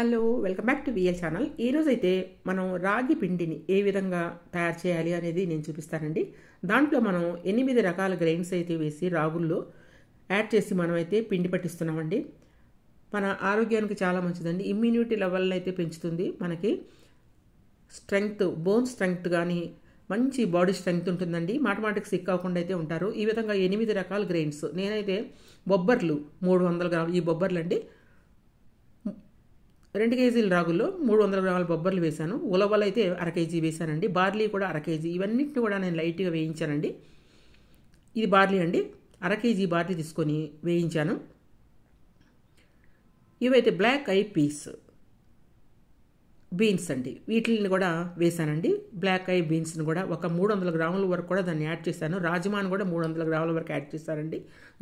hello welcome back to VL channel ఈరోజైతే మనం రాగి పిండిని ఏ విధంగా తయారు చేయాలి అనేది నేను చూపిస్తానండి దాంట్లో మనం ఎనిమిది రకాల గ్రెయిన్స్ అయితే వేసి రాగుల్లో యాడ్ చేసి మనమైతే పిండి పట్టిస్తున్నామండి మన ఆరోగ్యానికి చాలా మంచిదండి ఇమ్యూనిటీ లెవెల్ అయితే పెంచుతుంది మనకి స్ట్రెంగ్త్ బోన్ స్ట్రెంగ్త్ కానీ మంచి బాడీ స్ట్రెంగ్త్ ఉంటుందండి మాటమాటికి సిక్ కాకుండా అయితే ఉంటారు ఈ విధంగా ఎనిమిది రకాల గ్రెయిన్స్ నేనైతే బొబ్బర్లు మూడు వందల గ్రాములు ఈ బొబ్బర్లు అండి రెండు కేజీల రాగుల్లో మూడు వందల గ్రాముల బొబ్బర్లు వేశాను ఉలవలు అయితే అర కేజీ వేశానండి బార్లీ కూడా అర కేజీ ఇవన్నిటిని కూడా నేను లైట్గా వేయించానండి ఇది బార్లీ అండి అర కేజీ బార్లీ తీసుకొని వేయించాను ఇవైతే బ్లాక్ ఐ పీస్ బీన్స్ అండి వీటిని కూడా వేశానండి బ్లాక్ ఐ బీన్స్ని కూడా ఒక మూడు వందల గ్రాముల వరకు కూడా దాన్ని యాడ్ చేశాను రాజమాను కూడా మూడు వందల గ్రాముల వరకు యాడ్ చేశానండి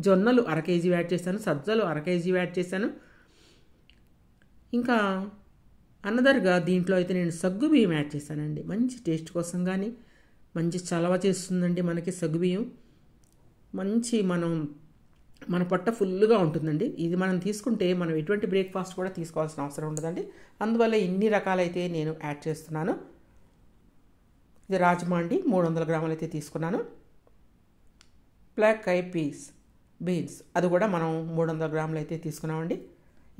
జొన్నలు అర కేజీ యాడ్ చేశాను సజ్జలు అర కేజీ యాడ్ చేశాను ఇంకా అన్నదర్గా దీంట్లో అయితే నేను సగ్గు బియ్యం యాడ్ చేశానండి మంచి టేస్ట్ కోసం కానీ మంచి చలవ చేస్తుందండి మనకి సగ్గు బియ్యం మంచి మనం మన పొట్ట ఫుల్గా ఉంటుందండి ఇది మనం తీసుకుంటే మనం ఎటువంటి బ్రేక్ఫాస్ట్ కూడా తీసుకోవాల్సిన అవసరం ఉండదండి అందువల్ల ఇన్ని రకాలైతే నేను యాడ్ చేస్తున్నాను ఇది రాజమండ్రి మూడు వందల గ్రాములు అయితే తీసుకున్నాను బ్లాక్ ఐ పీస్ బీన్స్ అది కూడా మనం మూడు వందల గ్రాములు అయితే తీసుకున్నామండి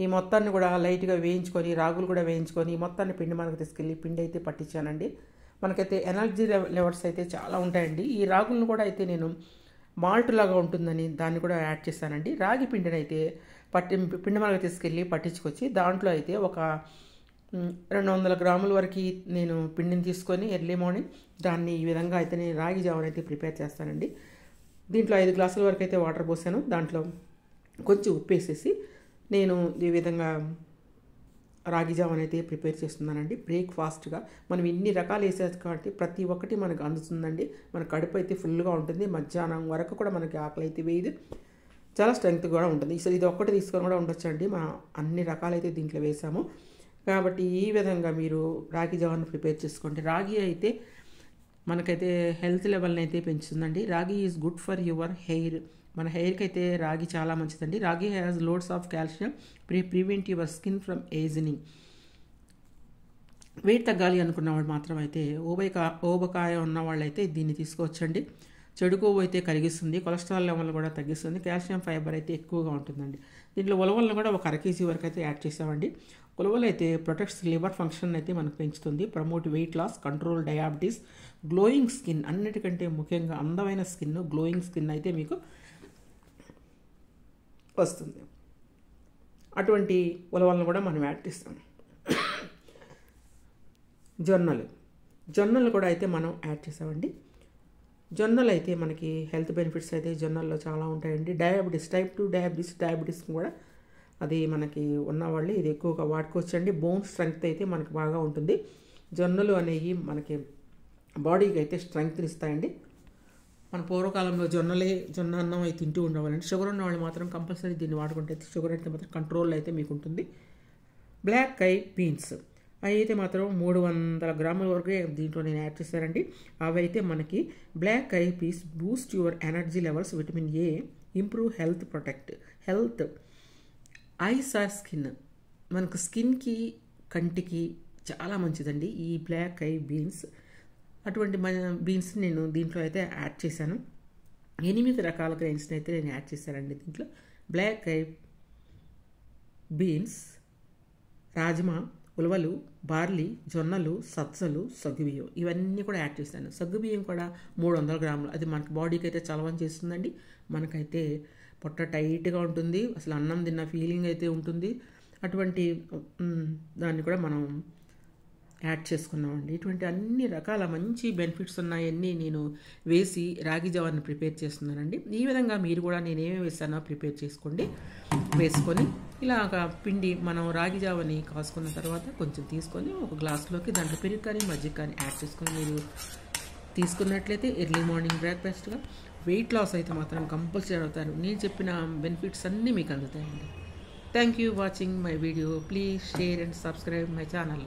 ఈ మొత్తాన్ని కూడా లైట్గా వేయించుకొని రాగులు కూడా వేయించుకొని ఈ మొత్తాన్ని పిండి మనకు తీసుకెళ్ళి పిండి అయితే పట్టించానండి మనకైతే ఎనర్జీ లెవెల్స్ అయితే చాలా ఉంటాయండి ఈ రాగులను కూడా అయితే నేను మాల్ట్ లాగా ఉంటుందని దాన్ని కూడా యాడ్ చేశానండి రాగి పిండిని అయితే పట్టి పిండి మనకు తీసుకెళ్ళి పట్టించుకొచ్చి దాంట్లో అయితే ఒక రెండు వందల గ్రాముల వరకు నేను పిండిని తీసుకొని ఎర్లీ మార్నింగ్ దాన్ని ఈ విధంగా అయితే నేను రాగి జావను అయితే ప్రిపేర్ చేస్తానండి దీంట్లో ఐదు గ్లాసుల వరకు అయితే వాటర్ పోసాను దాంట్లో కొంచెం ఉప్పు వేసేసి నేను ఈ విధంగా రాగి అనేది ప్రిపేర్ చేస్తున్నానండి బ్రేక్ఫాస్ట్గా మనం ఇన్ని రకాలు వేసేది కాబట్టి ప్రతి ఒక్కటి మనకు అందుతుందండి మన కడుపు అయితే ఫుల్గా ఉంటుంది మధ్యాహ్నం వరకు కూడా మనకి ఆకలి అయితే వేయదు చాలా స్ట్రెంగ్త్ కూడా ఉంటుంది ఇసలు ఇది ఒక్కటి తీసుకొని కూడా ఉండొచ్చండి మనం అన్ని రకాలైతే దీంట్లో వేసాము కాబట్టి ఈ విధంగా మీరు రాగి జావాన్ని ప్రిపేర్ చేసుకోండి రాగి అయితే మనకైతే హెల్త్ లెవెల్ని అయితే పెంచుతుందండి ragi is good for your hair మన హెయిర్కి అయితే రాగి చాలా మంచిదండి ragi has loads of calcium pre prevent your skin from ageing weight తగ్గాలి అనుకున్న వాళ్ళు మాత్రం అయితే ఓబకా ఓబకాయ వాళ్ళైతే దీన్ని తీసుకోవచ్చండి చెడు కొవ్వు అయితే కలిగిస్తుంది కొలెస్ట్రాల్ లెవెల్ కూడా తగ్గిస్తుంది కాల్షియం ఫైబర్ అయితే ఎక్కువగా ఉంటుందండి దీంట్లో ఉలవలను కూడా ఒక అర కేజీ వరకు అయితే యాడ్ చేసామండి ఉలవలు అయితే ప్రొటెక్ట్స్ లివర్ ఫంక్షన్ అయితే మనకు పెంచుతుంది promote weight loss control diabetes glowing skin అన్నిటికంటే ముఖ్యంగా అందమైన స్కిన్ గ్లోయింగ్ స్కిన్ అయితే మీకు వస్తుంది అటువంటి ఉలవలను కూడా మనం యాడ్ చేస్తాం జొన్నలు జొన్నలు కూడా అయితే మనం యాడ్ చేసామండి జొన్నలు అయితే మనకి హెల్త్ బెనిఫిట్స్ అయితే జొన్నల్లో చాలా ఉంటాయండి diabetes type two diabetes diabetes కూడా అది మనకి ఉన్నవాళ్ళు ఇది ఎక్కువగా వాడుకోవచ్చండి బోన్ స్ట్రెంగ్త్ అయితే మనకి బాగా ఉంటుంది జొన్నలు అనేవి మనకి బాడీకి అయితే స్ట్రెంగ్త్ని ఇస్తాయండి మన పూర్వకాలంలో జొన్నలే జొన్న అన్నం అయితే తింటూ ఉండవాలండి షుగర్ ఉన్న మాత్రం కంపల్సరీ దీన్ని వాడుకుంటే షుగర్ అయితే మాత్రం కంట్రోల్ అయితే మీకు ఉంటుంది బ్లాక్ ఐ బీన్స్ అయితే మాత్రం మూడు వందల గ్రాముల వరకే దీంట్లో నేను యాడ్ చేశానండి అవైతే మనకి black eye peas boost your energy levels vitamin A improve health protect health eyes are skin మనకు స్కిన్కి కంటికి చాలా మంచిదండి ఈ బ్లాక్ ఐ బీన్స్ అటువంటి మన బీన్స్ నేను దీంట్లో అయితే యాడ్ చేశాను ఎనిమిది రకాల గ్రైన్స్ని అయితే నేను యాడ్ చేశానండి దీంట్లో బ్లాక్ ఐ బీన్స్ రాజ్మా ఉలవలు బార్లీ జొన్నలు సత్సలు సగ్గుబియ్యం ఇవన్నీ కూడా యాడ్ చేశాను సగ్గుబియ్యం కూడా మూడు వందల గ్రాములు అది మనకి బాడీకి అయితే చలవం చేస్తుందండి మనకైతే పొట్ట టైట్గా ఉంటుంది అసలు అన్నం తిన్న ఫీలింగ్ అయితే ఉంటుంది అటువంటి దాన్ని కూడా మనం యాడ్ చేసుకున్నామండి ఇటువంటి అన్ని రకాల మంచి బెనిఫిట్స్ ఉన్నాయన్నీ నేను వేసి రాగి జవాన్ని ప్రిపేర్ చేస్తున్నానండి ఈ విధంగా మీరు కూడా నేనేమి వేస్తానో ప్రిపేర్ చేసుకోండి వేసుకొని ఒక పిండి మనం రాగి జావని కాసుకున్న తర్వాత కొంచెం తీసుకొని ఒక గ్లాస్లోకి దాంట్లో పెరుగు కానీ మజ్జిగ కానీ యాడ్ చేసుకొని మీరు తీసుకున్నట్లయితే ఎర్లీ మార్నింగ్ బ్రేక్ఫాస్ట్గా వెయిట్ లాస్ అయితే మాత్రం కంపల్సరీ అవుతారు నేను చెప్పిన బెనిఫిట్స్ అన్నీ మీకు అందుతాయండి thank you watching my video please share and subscribe my channel